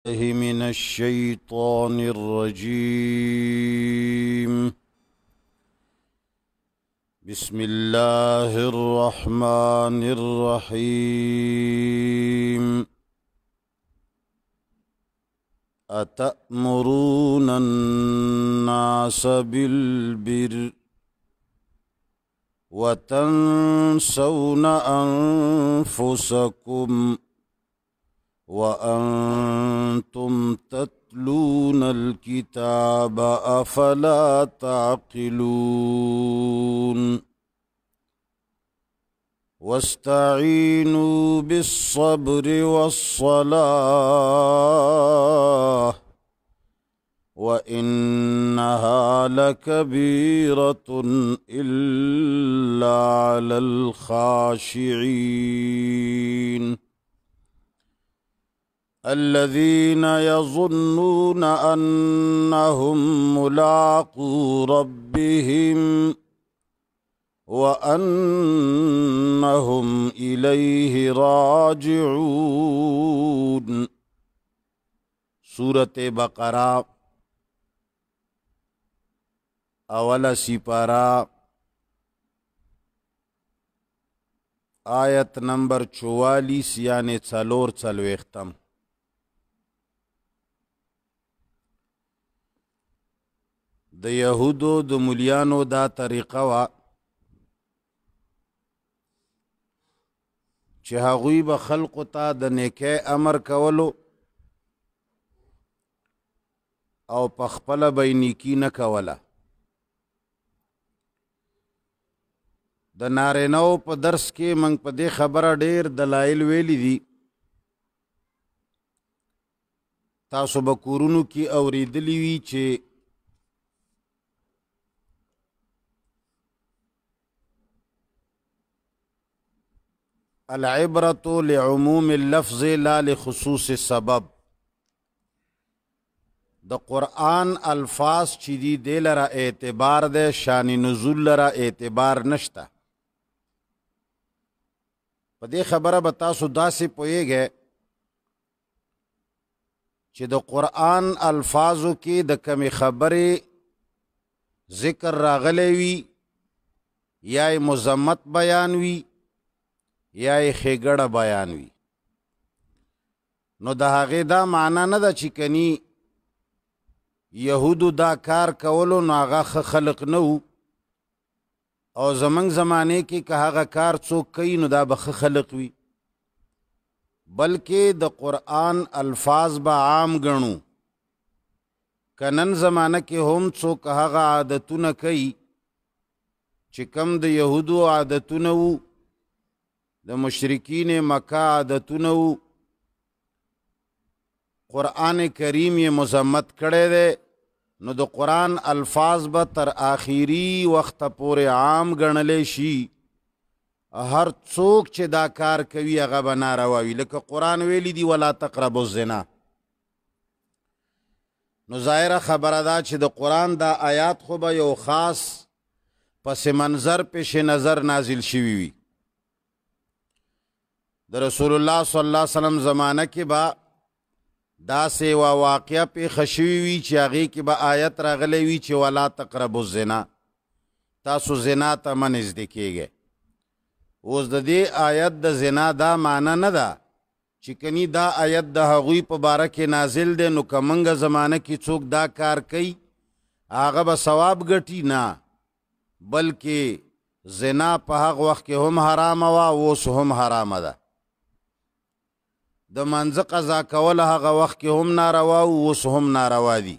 الله من الشيطان الرجيم بسم الله الرحمن الرحيم أتأمرون الناس بالبر وتنسون أنفسكم ۖ أنفسكم وأنتم تتلون الكتاب أفلا تعقلون واستعينوا بالصبر والصلاة وإنها لكبيرة إلا على الخاشعين الذين يظنون أنهم ملاقو ربهم وأنهم إليه راجعون سورة بقرة أول سيبارا آية نمبر چوالیس یعنی چلور اختم د يهودو د مليانو دا طریقه وا چې هغوی به خلق ته د نیکه امر کولو او په خپل به نیکی نه کوله د نارینو په درس کې منګ په دې خبره ډېر دلایل ویلي دي تاسو به کورونو کې اوریدلی وي چې العبرت لعموم اللفظ لا لخصوص سبب د قران الفاظ چې دی د لره اعتبار ده شان نزول لره اعتبار نشته په دې خبره به تاسو داسې پوهیږئ چې د قران الفاظو کې د کمی خبرې ذکر راغلی وي یا مزمت بیان وي یا یې خېګړه بیان وي نو د هغې دا معنا نه ده چې کني یهودو دا کار کولو نو هغه ښه خلق نه وو او زمنګ زمانې کې که هغه کار څوک کوي نو دا به ښه خلق وي بلکې د قرآن الفاظ به عام ګڼو کنن زمانه کې هم څوک هغه عادتونه کوي چې کم د یهودو عادتونه وو د مشرکین مکه عادتونه وو قران کریم یې مزمت کړی دی نو د قران الفاظ به تر آخري وخت پورې عام ګڼلې شي هر څوک چې دا کار کوي هغه به ناروا وي لکه قران ویلی دی ولا تقربوا الزنا نو ظاهره خبره ده چې د قران دا آیات خو به یو خاص پس منظر پیش نظر نازل شوی وي د رسول الله صلی الله علیه وسلم زمانہ کې با دا سیوا واقعیا په خشوي وی چې هغه کې به آیت راغلی وی چې ولا تقربوا الزنا تاسو زنا ته تا منځ دکېږي اوس د دې آیت د زنا دا معنی نه ده چې کني دا آیت د هغوی په باره کې نازل دی نو کمنګه زمانه کې څوک دا کار کوي هغه به ثواب ګټي نه بلکې زنا په هغه وخت کې هم حرام وا اوس هم حرام ده د منځ قضا کول هغه وخت کې هم ناروا او اوس هم ناروا دي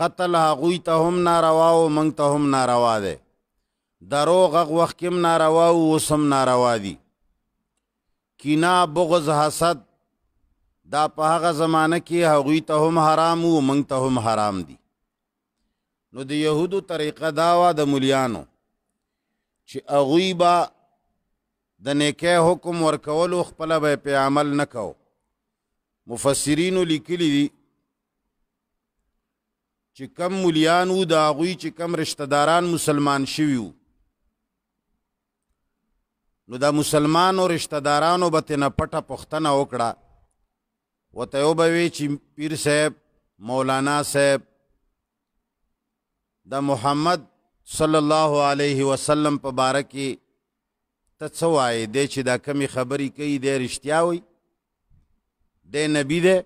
قتل هغوی ته هم ناروا او موږ ته هم ناروا ده دروغ هغه وخت کې هم ناروا او اوس هم ناروا دي کینا بغض حسد دا په هغه زمانه کې هغوی ته هم حرام وو موږ ته هم حرام دي نو د یهودو طریقه دا وه د ملیانو چې هغوی به د نیکه حکم ورکولو خپل به په عمل نه کو مفسرین لیکلی دي چې کم مليان وو د اغوی چې کم رشتہ داران مسلمان شوي وو نو دا مسلمانو رشتہ دارانو به تنه پټه پښتنه وکړه وته یو به چې پیر صاحب مولانا صاحب د محمد صلی الله علیه وسلم په بارکه ته څه وایې دی چې دا کمی خبرې کوي دی رښتیا وي دی نبی دی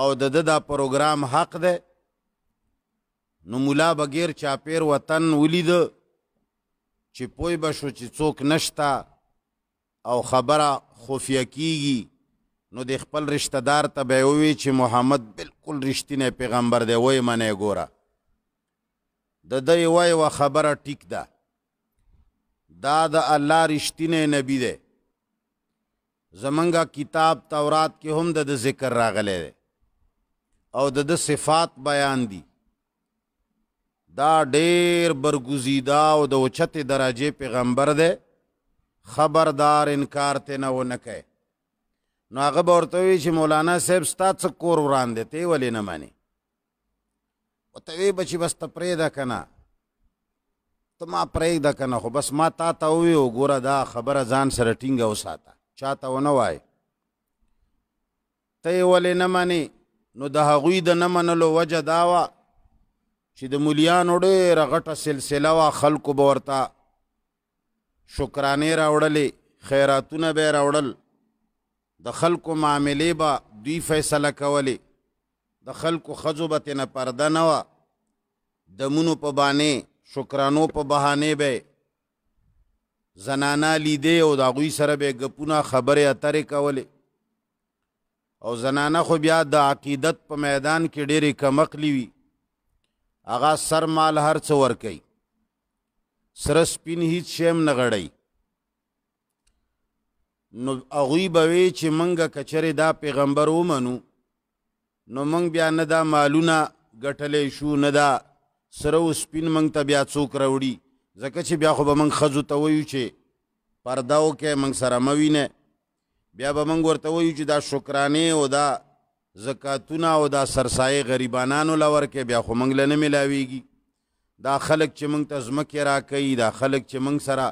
او د د دا پروګرام حق دی نو ملا بغیر چاپیر وطن ولید چې پوی بشو چې څوک نشتا او خبره خفیه کیږي نو د خپل رشتہ دار ته به وی چې محمد بالکل رښتینی پیغمبر دی وای منه ګوره د دې وای و خبره ټیک ده دا د الله رښتینه نبی دی زمنګا کتاب تورات کې هم د ذکر راغلی دی او د صفات بیان دي دا ډیر برگزیدا او د اوچته درجه پیغمبر دی خبردار انکار ته نه ونکه نو هغه ورته وی چې مولانا صاحب ستاسو کور وړاندې ته ولې نه مانی وته وی بچي بس تپریدا کنه ته ما پرېږده که نه خو بس ما تا ته ووی ګوره دا خبره ځان سره ټینګه وساته چا ته ونه وایې ته یې ولې نه منې نو د هغوی د نه منلو وجه دا وه چې د مولیانو ډېره غټه سلسله وه خلکو به ورته شکرانې راوړلې خیراتونه به یې راوړل د خلکو معاملې به دوی فیصله کولې د خلکو ښځو به ترنه پرده نه وه دمونو په بانې شکرانو په بهانه به زنانا لیدې او داغوی سره به غپونه خبره اترې کولې او زنانا خو بیا د عقیدت په میدان کې ډېری کمقلی وي اغا سر مال هر څه ور کوي سره سپین هیڅ شیم نه غړی نو اغوی بوي چې منګه کچره دا پیغمبر ومنو نو منګ بیا نه دا مالونه ګټلې شو نه دا سره سپین منګ ته بیا څوک راوړي ځکه چې بیا خو به منګ خزو ته وایو چې پرده وکې منګ سره موینه بیا به منګ ورته وایو چې دا شکرانه او دا زکاتونه او دا سرسایه غریبانانو لور کې بیا خو منګ لنه ملاويږي دا خلک چې منګ ته زمکه را کوي دا خلک چې منګ سره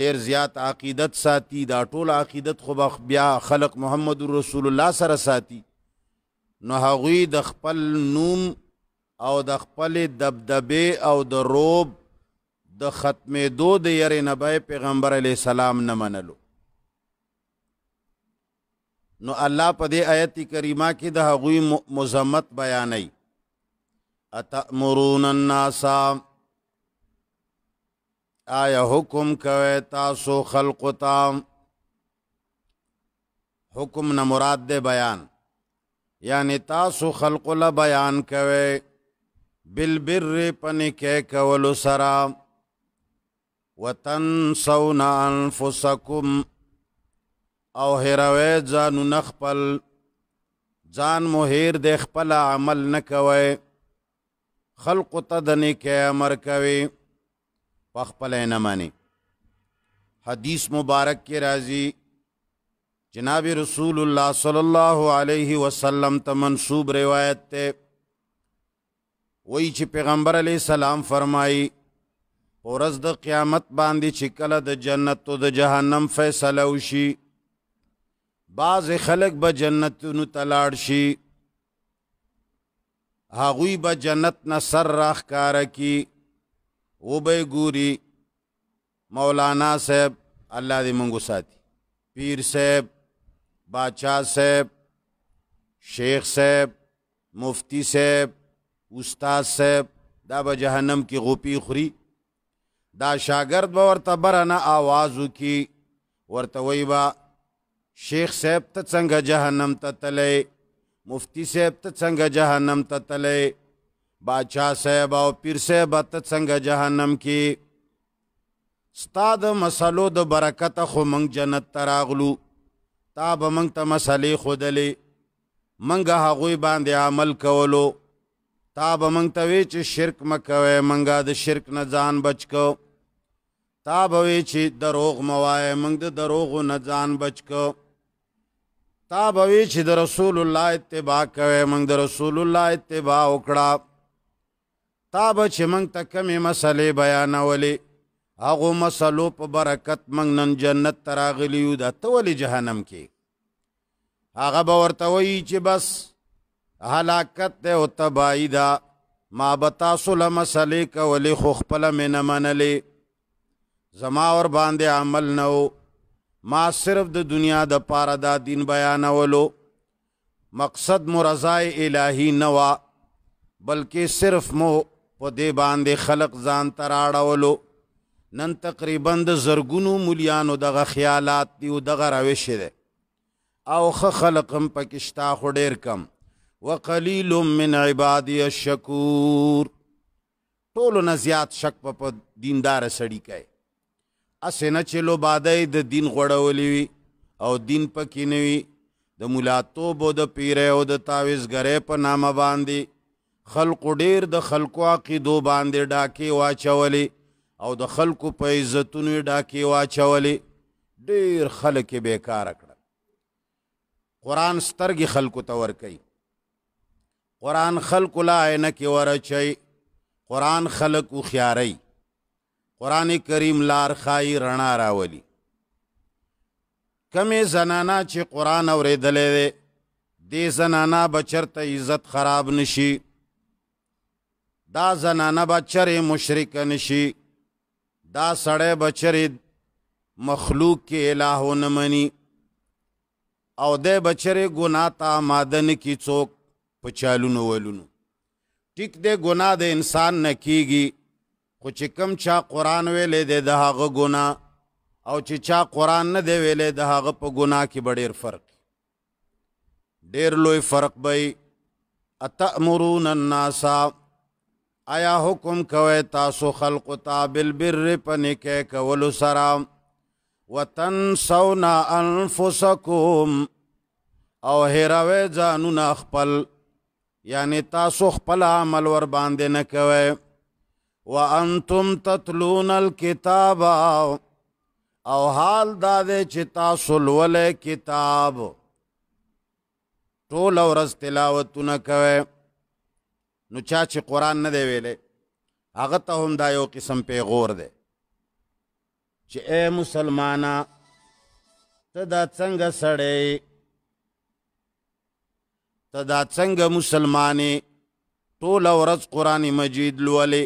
ډیر زیات عقیدت ساتي دا ټول عقیدت خو بیا خلق محمد رسول الله سره ساتي نو هغوی د خپل نوم او د خپل دبدبه او د روب د ختمې دو د یری نبی پیغمبر علی سلام نه منلو نو الله په دې آیت کریمه کې د هغوی مزمت بیانای اتامرون الناس آیا حکم کوي تاسو خلق تام حکم نه مراد ده بیان یعنی تاسو خلق له بیان کوي بالبر پنکې کولو سره وتنسون انفسکم او هروي ځانو نخپل ځان مهیر د خپل عمل نه کوي خلق ته د نیکه امر کوي په خپل نه مانی حدیث مبارک کې راځي جناب رسول الله صلی الله علیه وسلم ته منسوب روایت ته وای چې پیغمبر علی سلام فرمایي ورځ د قیامت باندې چې کله د جنت او د جهنم فیصله وشي بعض خلک به جنتونو تلاړ شي هغوی به جنت نه سر راخکاره کی و به ګوري مولانا صاحب الله دې مونږ ساتي پیر صاحب باچا صاحب شیخ صاحب مفتی صاحب استاد صاحب دا به جهنم کې غوپی خوري دا شاگرد به ورته برنه आवाज وکي ورته وی با شیخ صاحب ته څنګه جهنم ته تلې مفتی صاحب ته څنګه جهنم ته تلې بادشاہ صاحب او پیر صاحب ته څنګه جهنم کې ستاد مسلو د برکت خو مونږ جنت تراغلو تا به مونږ ته مسلې خودلې مونږ هغوی باندې عمل کولو تا به مونږ ته وی چې شرک مکوې مونږه د شرک نه ځان بچ کو تا به وی چې دروغ موای مونږ د دروغ نه ځان بچ کو تا به وی چې د رسول الله اتباع کوې مونږ د رسول الله اتباع وکړه تا به چې مونږ ته کمې مسلې بیانولې هغه مسلو په برکت مونږ نن جنت تراغلی یو د تول جهنم کې هغه به ورته وی چې بس هلاکت ده او تباہی ده ما بتا سول مسلې کولې خو خپل مې نه منلې زما ور باندې عمل نه و ما صرف د دنیا د پاره دا دین بیانولو مقصد مرزای الهی نه و بلکې صرف مو په دې باندې خلق ځان تراړولو نن تقریبا د زرګونو مليانو دغه خیالات دی او دغه روش دی او خ خلقم پکشتا خو ډیر کم وقلیل من عبادی الشکور ټولو نه زیات شک په دیندار سړی کوي اسه نه چلو بادای د دین غړولې وي او دین پکې نه وي د مولاتو بو د پیره او د تعویزګرې په نامه باندې خلق ډیر د خلقو عقیدو باندې ډاکې واچولې او د خلقو په عزتونو ډاکې واچولې ډیر خلک بیکار کړ قران سترګي خلقو تور کوي قران خلق لا عین کې ورچي قران خلق او خياري قران کریم لار خای رڼا راولي کمه زنانا چې قران اورېدلې دې زنانا بچرته عزت خراب نشي دا زنانا بچره مشرک نشي دا سړی بچره مخلوق کې الہ نه مني او دې بچره ګناه تا مادن کی څوک په چالونو ولونو ټیک دې ګناه د انسان نه کیږي خو چې کم چا قران ویلې دې د هغه ګناه او چې چا قران نه دی ویلې د هغه په ګناه کې ډېر فرق ډېر لوی فرق به اتامرون الناس آیا حکم کوي تاسو خلق تابل بر پنیک کولو سرا وتنسونا انفسکم او هروي ځانو خپل یعنی تاسو خپل عمل ور باندې نه کوي وانتم تتلون الكتاب او حال دا دې چې تاسو ولې کتاب ټول ورځ تلاوتونه کوي نو چا چې قران نه دی ویلې هغه ته هم دا یو قسم پیغور دی چې اے مسلمانا ته دا څنګه سړی ته دا څنګه مسلمانې ټول ورځ قران مجید لولې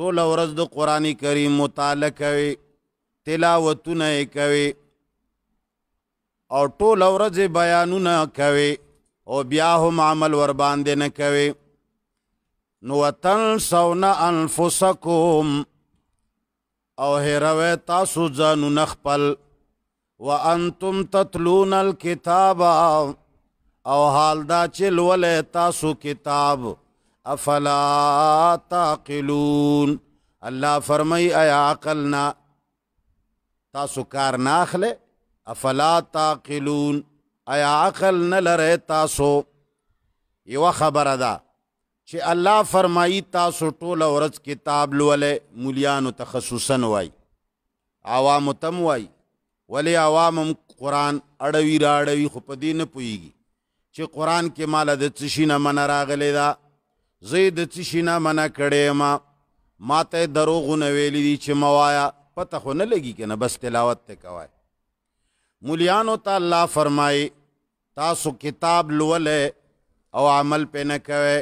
ټول ورځ د قران کریم مطالعه کوي تلاوتونه کوي او ټول ورځ بیانونه کوي او بیا هم عمل ور باندې نه کوي نو وطن سونا انفسکم او هروي تاسو ځانو نخپل وانتم تتلون الكتابا او حال دا چې لولې تاسو کتاب افلا تعقلون الله فرمای ایا عقلنا تاسو کار نه اخله افلا تعقلون ایا عقل نه لره تاسو یو خبره ده چې الله فرمایي تاسو ټول ورځ کتاب لولې مليانو تخصصا وای عوام تم وای ولی عوامم قران اړوي راړوي خو په دین پويږي چې قران کې مال د تشینه من راغلی دا زید تشینه من کړي ما ماته دروغونه ویلي دي چې موایا پته خو نه لګي کنه بس تلاوت ته کوي مليانو ته الله فرمایي تاسو کتاب لولې او عمل پې نه کوي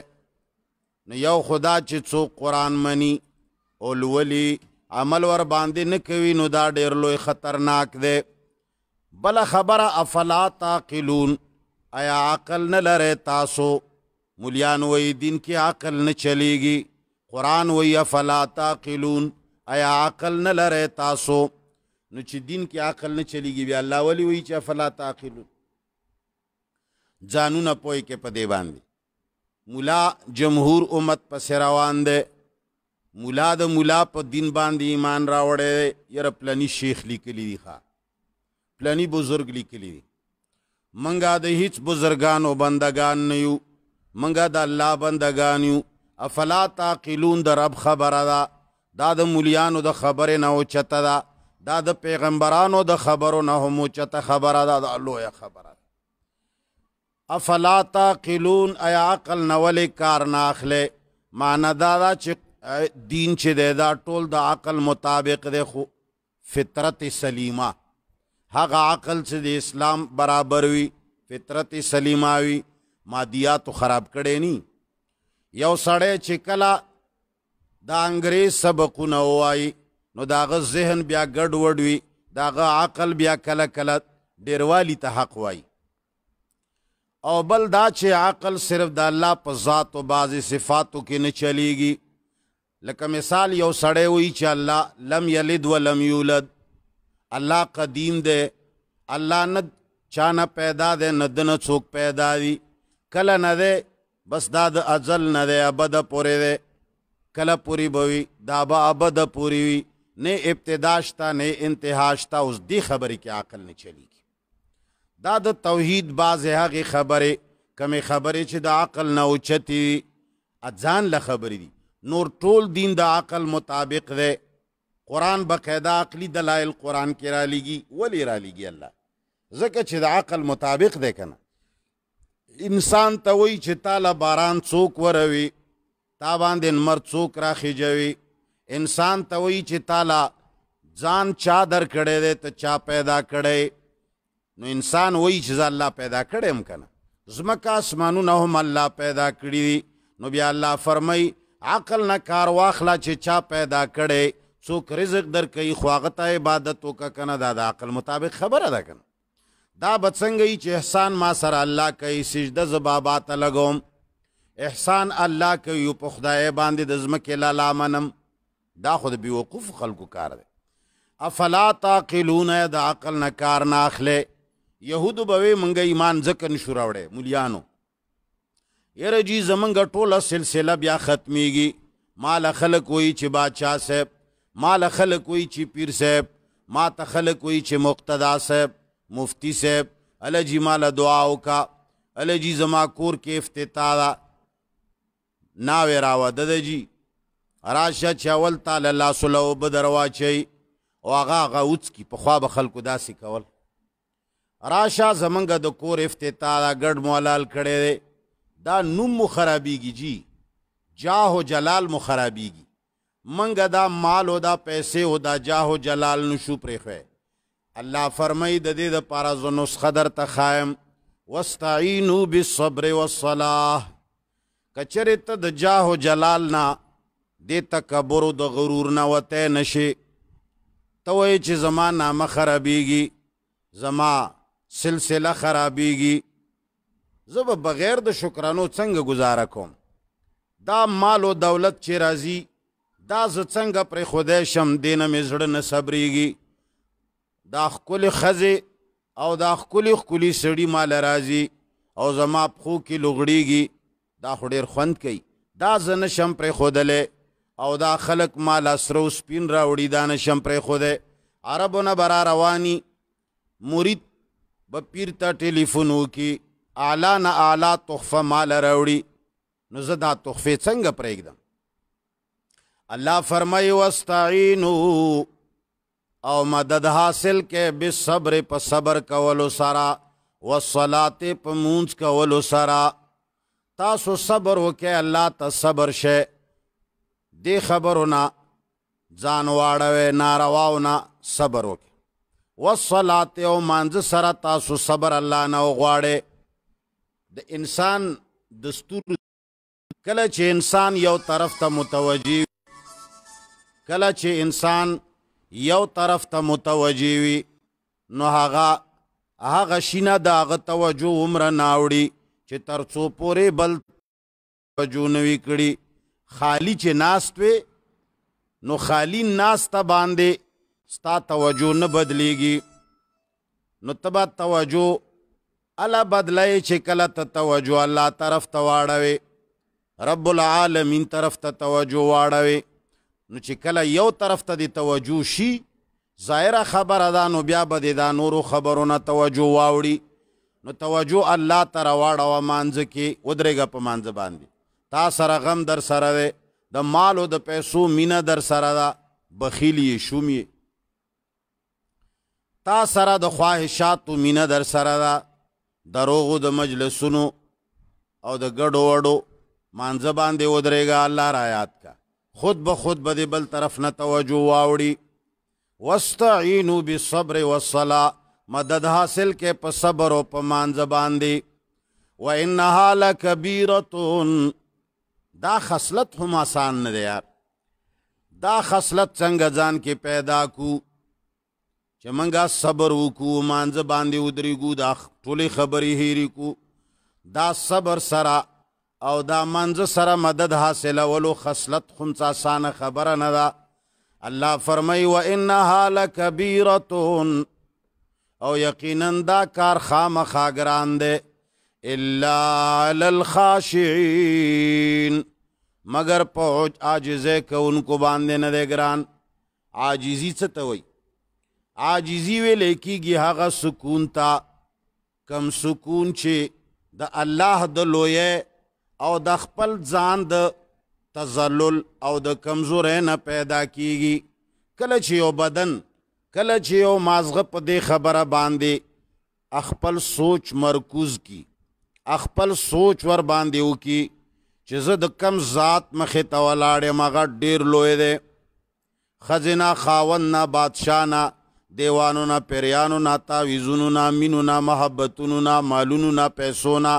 نو یو خدا چې څوک قران مني او لولي عمل ور باندې نه کوي نو دا ډېر لوی خطرناک دی بل خبره افلا تعقلون آیا عقل نه لره تاسو مليان وای دین کې عقل نه چلیږي قران وای فلا تعقلون آیا عقل نه لره تاسو نو چې دین کې عقل نه چلیږي بیا الله ولی وای چې فلا تعقلون ځانونه پوي کې په دی باندې مولا جمهور امت په روان دی مولا د مولا په دین باندې ایمان راوړی یره پلانی شیخ لیکلی دی ښا پلانی بزرگ لیکلی دی منګه د هیڅ بزرګان او بندگان نه یو منګه د الله بندگان یو افلا تعقلون د رب خبره ده دا د مولیانو د خبره نه او چته ده دا د پیغمبرانو د خبرو نه هم چته خبره ده د الله خبره ده افلا تعقلون ای عقل نه ولې کار نه اخله معنی دا ده چې دین چې دی دا ټول د عقل مطابق دی خو فطرت سلیمه هغه عقل چې د اسلام برابر وي فطرت سلیمه وي مادیات خراب کړي ني یو سړی چې کله د انګريز سبقونه وایي نو داغه ذهن بیا ګډ وډ وي داغه عقل بیا کله کله ډیروالی ته حق وایي او بل دا چې عقل صرف د الله په ذات او بعض صفاتو کې نه چلیږي لکه مثال یو سړی وایي چې الله لم یلد ولم یولد الله قدیم دی الله نه چا نه پیدا دی نه د نه څوک پیدا دی کله نه دی بس دا د ازل نه دی ابد پورې دی کله پوری بوي دا به ابد پوری وي نه ابتدا شتا نه انتها شتا اوس دی خبرې کې عقل نه چلیږي دا د توحید باز هغه خبره کمه خبره چې د عقل نه اوچتی اذان له خبرې دي نور ټول دین د عقل مطابق دی قرآن باقاعده عقلی دلایل قرآن کې را لېږي ولې را لېږي الله ځکه چې د عقل مطابق دی که نه انسان ته وایي چې تا له باران څوک وروي تا باندې لمر څوک راخیجوي انسان ته وایي چې تا له ځان چا در کړی دی ته چا پیدا کړی نو انسان وایي چې زه الله پیدا کړی یم که نه ځمکه اسمانونه هم الله پیدا کړي دي نو بیا الله فرمای عقل نه کار واخله چې چا پیدا کړی څوک رزق در کوي خو هغه ته عبادت وکه کنه دا د عقل مطابق خبره ده کنه دا بڅنګ چې احسان ما سره الله کوي سجده ز بابا ته لګوم احسان الله کوي په خدای باندې د زمکه لا لامنم دا خود بیوقوف خلکو کار دی افلا تعقلون د عقل نه کار نه اخلي يهود بوي مونږ ایمان ځکه نشو راوړې مليانو یره جی زمونږ ټوله سلسله بیا ختميږي مال خلک وای چې بادشاہ صاحب مال خلک وی چې پیر صاحب ما ته خلک وی چې مقتدا صاحب مفتی صاحب الله جی مال دعا وکا الله جی زما کور کې افتتاح دا ناوې راو د جی راشه چاول تعالی الله سلو بدروا چي او هغه غوڅ کی په خوا به خلکو داسې کول راشه زمنګ د کور افتتاح دا ګډ مولال کړي دا نوم خرابيږي جی جاه او جلال مخرابيږي منګه دا مال او دا پیسې او دا جاه او جلال نشو پرېخه الله فرمای د دې د پارا زو نسخه در ته خایم واستعینوا بالصبر والصلاه کچره ته د جاه او جلال نه د تکبر او د غرور نه وته نشي ته وای چې زما نامه خرابېږي زما سلسله خرابېږي زه به بغیر د شکرانو څنګه گزاره کوم دا مال او دولت چې راځي دا ز څنګه پر خدای شم دینه مې زړه نه صبرېږي دا خپل خزه او دا خپل خپل سړی مال راځي او زما پخو کې لغړیږي دا خډیر خوند کوي دا ز نه شم پر خودلې او دا خلق مال اسرو سپین راوړي دا نه شم پر خوده عربونه برا رواني مرید به پیر ته ټلیفون وکي اعلی نه اعلی تحفه مال راوړي نو زه دا تحفه څنګه پرېږدم الله فرمای واستعینوا او مدد حاصل کې بالصبر په صبر کولو سره والصلاه په مونږ کولو سره تاسو صبر وکې الله ته صبر شه دی خبرونه ځان واړوي نارواونه صبر وکې والصلاه او مانځ سره تاسو صبر الله نه غواړي د انسان دستور کله چې انسان یو طرف ته متوجي کله چې انسان یو طرف ته متوجي وي نو هغه هغه شینه د هغه توجه عمره ناوړي چې تر څو پورې بل توجه نوي کړي خالی چې ناست وي نو خالی ناسته باندې ستا توجه نه بدلیږي نو تبا توجه الله بدلای چې کله ته توجه الله طرف ته واړوي رب العالمین طرف ته توجه واړوي نو چې کله یو طرف ته د توجه شي ظاهره خبره ده نو بیا به د نورو خبرو نه توجه واوړي نو توجه الله ته راواړوه مانځه کې ودرېږه په مانځه باندې تا سره غم در سره دی د مالو د پیسو مینه در سره ده بخیل یې شوم یې تا سره د خواهشاتو مینه در سره ده دروغو د مجلسونو او د ګډو وړو مانځه باندې ودرېږه الله را یاد کا خود به خود به بل طرف نه توجه واوړي واستعینوا بالصبر والصلاه مدد حاصل کې په صبر او په مانځ باندې و انها لکبیره دا خصلت هم آسان نه دی یار دا خصلت څنګه ځان کې پیدا کو چې منګه صبر وکړو مانځ باندې ودرېګو دا ټولې خبرې هېرې کو دا صبر سره او دا منځ سره مدد حاصلولو خصلت خمس آسان خبره نه ده الله فرمای و انها لکبیره او یقینا دا کار خامخا ګران دی الا علی الخاشعين مگر په عاجزه کوونکو باندې نه دی ګران عاجزی څه ته وای عاجزی ویل کیږي هغه سکون تا کم سکون چې د الله د لویه او د خپل ځان د تزلل او د کمزورۍ نه پیدا کیږي کله چې یو بدن کله چې یو مازغه په دې خبره باندې خپل سوچ مرکوز کی خپل سوچ ور باندې وکي چې زه د کم ذات مخې ته ولاړې مغه ډیر لوی دی خزینه خاون نه بادشاه نه دیوانو نه پریانو نه تعویزونو نه مینو نه محبتونو نه مالونو نه پیسو نه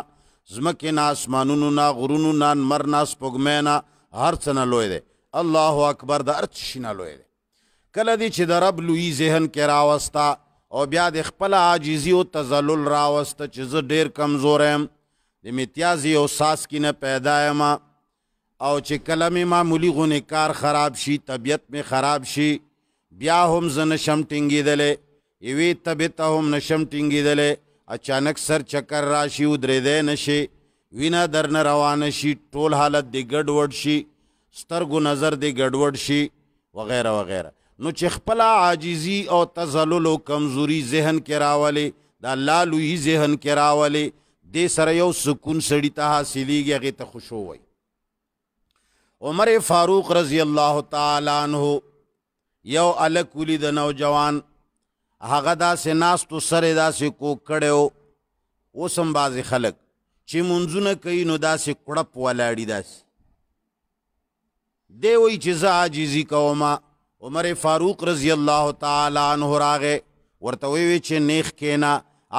زمکه نه اسمانونو نه غرونو نه مر نه سپګمې نه هر څه نه لوی دی الله اکبر د هر شي نه لوی دی کله دی چې د رب لوی ذهن کې راوستا او بیا د خپل عاجزي او تذلل راوست چې زه ډیر کمزور یم د میتیازي او ساس کې نه پیدا یم او چې کلمې معمولی غونې کار خراب شي طبیعت مې خراب شي بیا هم زه نشم ټینګېدلی یوې طبیعت هم نشم ټینګېدلی اچانک سر چکر راشي او درېدې نشي وینا درن روان شي ټول حالت دی ګډوډ شي سترګو نظر دی ګډوډ شي وغیرہ وغیرہ نو چې خپل عاجزي او تذلل او کمزوري ذهن کې راولي دا الله لوی ذهن کې راولي دې سره یو سکون سړی ته حاصلېږي هغه ته خوشو وي عمر فاروق رضی الله تعالی عنہ یو الکولی د نوجوان هغه دا سناستو سره دا سې کو کړو اوسم باز خلک چې منځونه کوي نو دا سې کړپ ولاړی داس دی وی چې زه عاجزي کوم عمر فاروق رضی الله تعالی عنہ راغه ورته وی چې نیخ کینا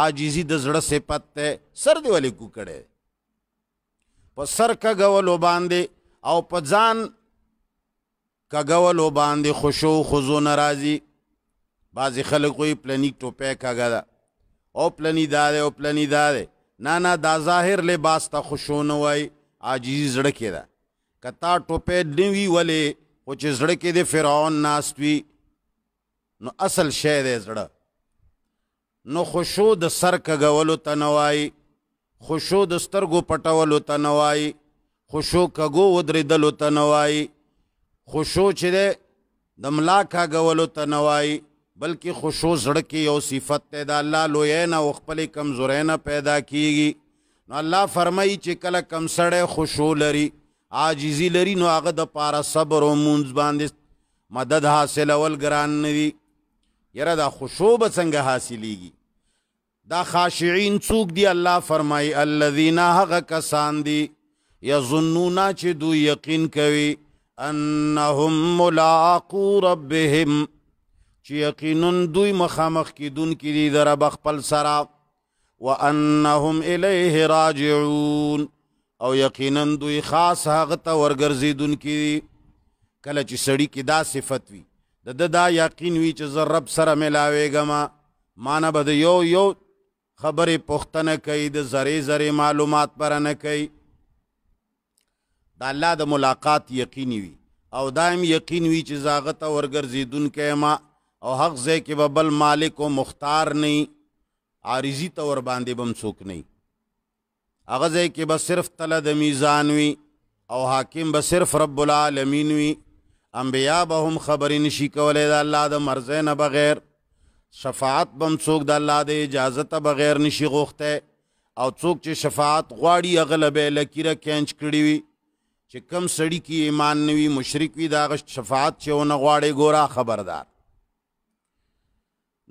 عاجزي د زړه صفت ته سر دی ولې کو کړه په سر کګولو باندې او په ځان کګولو باندې خوشو خزو ناراضي بعض خلک وي پلنی ټوپه کاګه ده او پلنی دا ده او پلنی دا ده نه نه دا ظاهر لباس ته خوشونه وای عاجزي زړه کې ده کتا ټوپه نیوي ولې خو چې زړه کې د فرعون ناستوي نو اصل شی دی زړه نو خوشو د سر کګولو ته نوای خوشو د سترګو پټولو ته نوای خوشو کګو ودرېدلو ته نوای خوشو چې د ملا کاګولو ته نوای بلکې خوشو زړه کې یو صفت ته د الله لوی نه او خپل کمزورې نه پیدا کیږي نو الله فرمایي چې کله کم سړی خوشو لري عاجزی لري نو هغه د پاره صبر او مونږ باندې مدد حاصل اول ګران نوي یره دا خوشو به څنګه حاصلېږي دا خاشعين څوک دي الله فرمایي الذين هغه کسان دي یظنون چې دوی یقین کوي انهم ملاقو ربهم چې یقینا دوی مخامخ کیدون کې دي در بخپل سره وانهم الیه راجعون او یقینا دوی خاص هغه ته ورګرځیدون کې کله چې سړی کې دا صفت وي د دا, دا یقین وي چې زه رب سره ملاویږم مانه به یو یو خبرې پوښتنه کوي د زری زری معلومات پر نه کوي د الله د ملاقات یقیني وي او دائم یقین وي چې زاغت ورګرځیدون کې ما او حق ځای کې به بل مالک او مختار نه عارضی تور باندې بم څوک نه هغه ځای کې به صرف تله د میزان وي او حاکم به صرف رب العالمین وي انبیا به هم خبرې نشي کولای د الله د مرزه نه بغیر شفاعت بم څوک د الله د اجازه بغیر نشي غوښته او څوک چې شفاعت غواړي اغلب لکیره کینچ کړی وي چې کم سړی کې ایمان نوي مشرک وي دا شفاعت چې ونه غواړي ګورا خبردار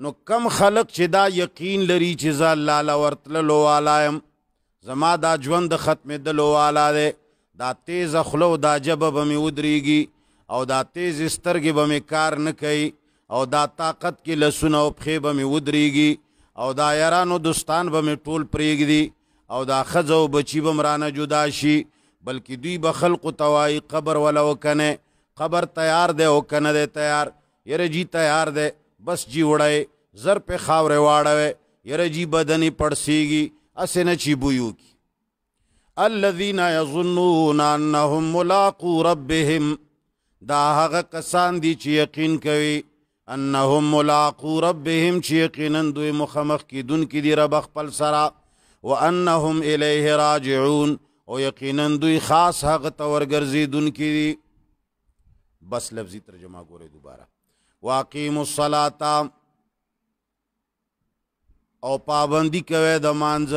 نو کم خلق چې دا یقین لري چې ز الله لا ورتللو والایم زما دا ژوند ختم دلو والا دی دا تیز خلو دا جبه به می ودرېږي او دا تیز سترګې به می کار نه کوي او دا طاقت کې لسونه او پښې به می ودرېږي او دا یارانو دوستان به می ټول پرېږدي او دا خزه او بچی به مرانه جدا شي بلکې دوی به خلق توای قبر ولا وکنه قبر تیار دی او کنه دی تیار یره جی تیار دی بس جی وړای زر په خاورې واړوي یره جی بدنې پړسیږي اسنه چی بویو کی الذين يظنون انهم ملاقو ربهم دا هغه کسان دي چې یقین کوي انهم ملاقو ربهم چې یقینا دوی مخامخ کیدون کې کی دی رب خپل سره وانهم الیه راجعون او یقینا دوی خاص هغه تور ګرځیدون کې بس لفظي ترجمه ګورې دوباره واقیم الصلاۃ او پابندی کوي د مانځ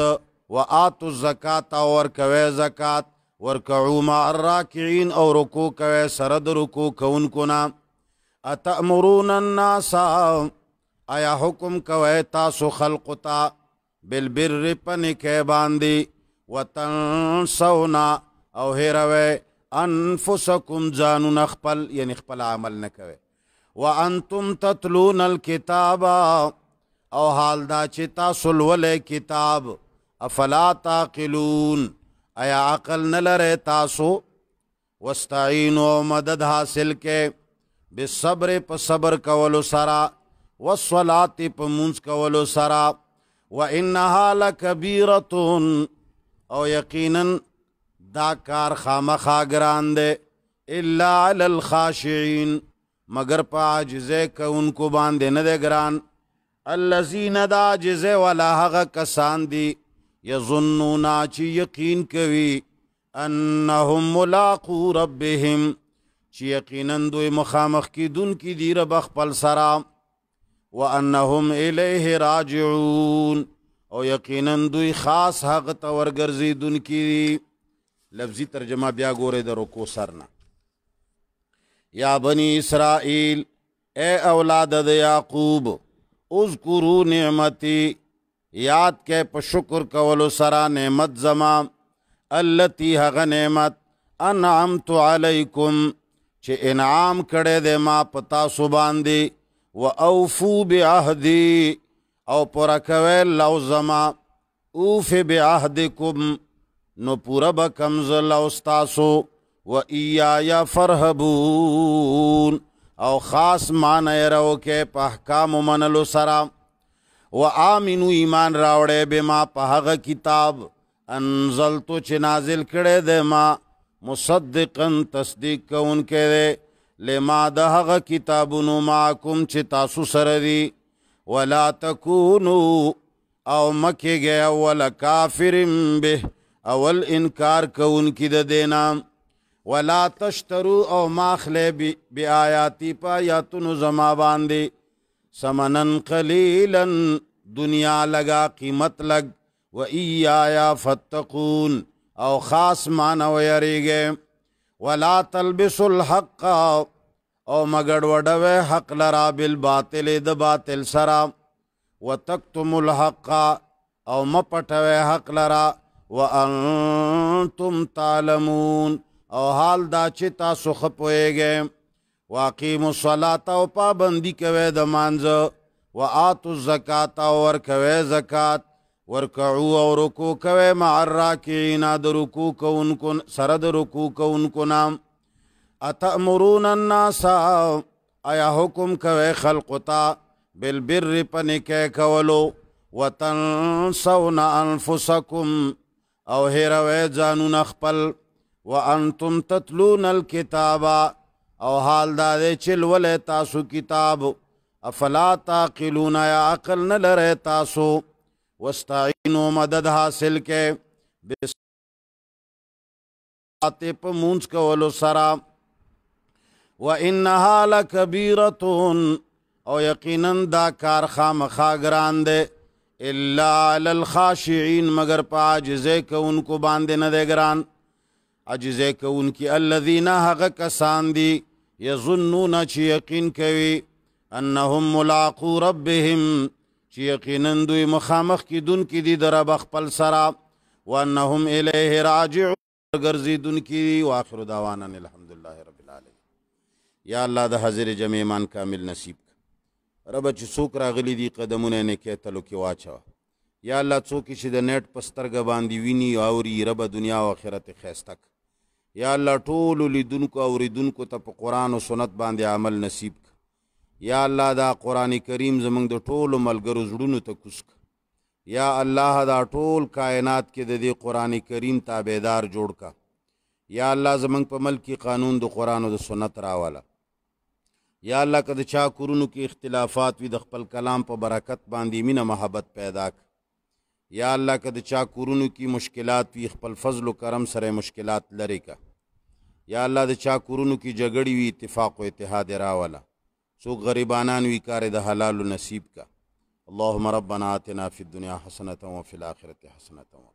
و اتو زکات اور کوي زکات ورکعو مع الراکعين او رکوع کوي سره د رکوع کوونکو نه اتامرون الناس ایا حکم کوي تاسو خلق تا بالبر پنکه باندې وتنسونا او هیروي انفسکم ځانون خپل یعنی خپل عمل نه کوي وانتم تتلون الكتاب او حال دا چې تاسو ولې کتاب افلا تعقلون ایا عقل نه لره تاسو واستعين او مدد حاصل کې بالصبر په صبر کولو سره والصلاه په منځ کولو سره وانها لکبیره او یقینا دا کار خامخا ګران دی الا علی الخاشعين مگر په عاجزه کوونکو باندې نه دی ګران الذين دا عاجزه ولا هغه کسان دي يظنون چې یقین کوي انهم ملاقو ربهم چې یقینا دوی مخامخ کیدون کی دی رب خپل سره وانهم الیه راجعون او یقینا دوی خاص حق تور ګرځیدون کی لفظي ترجمه بیا ګوره د رکو سرنه یا بنی اسرائیل اے اولاد د یعقوب اذکرو نعمتی یاد کې په شکر کولو سره نعمت زما التی هغه نعمت انعمت علیکم چې انعام کړي د ما پتا سو باندې و اوفو بعهدی او پورا کوي لو زما اوف بعهدکم نو پورا بکم ز لو استاسو و ايايا فرهبون او خاص معنی راو کې په احکام منلو سره و امنو ایمان راوړې به ما په هغه کتاب انزلتو چې نازل کړې ده ما مصدقا تصدیق کون کې لما ده هغه کتابونو معکم چې تاسو سره دي ولا تکونو او مکه گیا ولا کافر به اول انکار کون کې ده دینام ولا تشترو او ماخله بی آیاتی پا یا تنو زما باندې سمنن قلیلا دنیا لگا قیمت لگ و ای آیا فتقون او خاص مانا و یریگه ولا تلبس الحق او مگڑ وڈوے حق لرا بالباطل د باطل سرا وتکتم الحق او مپټوي حق لرا وانتم تعلمون او حال دا چې تاسو خپويږئ واقیم الصلاه او پابندی کوي د مانځ او اتو زکات او ور کوي زکات ورکعو او رکوع کوي مع الراکعين د رکوع کوونکو سره د رکوع کوونکو نام اتامرون الناس ایا حکم کوي خلق تا بالبر پنیک کولو وتنسون انفسکم او هروي ځانون خپل وانتم تتلون الكتاب او حال دا چې ولې تاسو کتاب افلا تعقلون یا عقل نه لره تاسو واستعینوا مدد حاصل کې بساته په مونږ کولو سره و انها لکبیره او یقینا دا کار خامخا ګران دی الا على الخاشعين مگر پاجزه کوونکو باندې نه دی ګران عجزه کوونکی الذين هغه کسان دي یظنون چې یقین کوي انهم ملاقو ربهم چې یقینا دوی مخامخ کیدون کې دي در بخ خپل سره وانهم الیه راجعون ګرځیدون کې واخر دعوانا الحمدلله رب العالمین یا الله د حاضر جمع ایمان کامل نصیب رب چې څوک راغلی دي قدمونه نه کې تلو کې واچو یا الله څوک چې د نیټ پسترګ باندې ویني او ری رب دنیا او آخرت خیستک یا الله ټول لیدونکو او ریدونکو ته په قران او سنت باندې عمل نصیب ک یا الله دا قران کریم زمنګ د ټولو ملګرو زړونو ته کوسک یا الله دا ټول کائنات کې د دې قران کریم تابعدار جوړ کا یا الله زمنګ په ملکی قانون د قران او د سنت راواله یا الله که د چا کورونو کې اختلافات وي د خپل کلام په برکت باندې مینه محبت پیدا ک یا الله که د چا کورونو کې مشکلات وي خپل فضل او کرم سره مشکلات لري کا یا الله د چا کورونو کې جګړې وي اتفاق او اتحاد راولا څوک غریبانان وي کار د حلال نصیب کا اللهم ربنا آتنا فی الدنيا حسنه وفي الاخره حسنه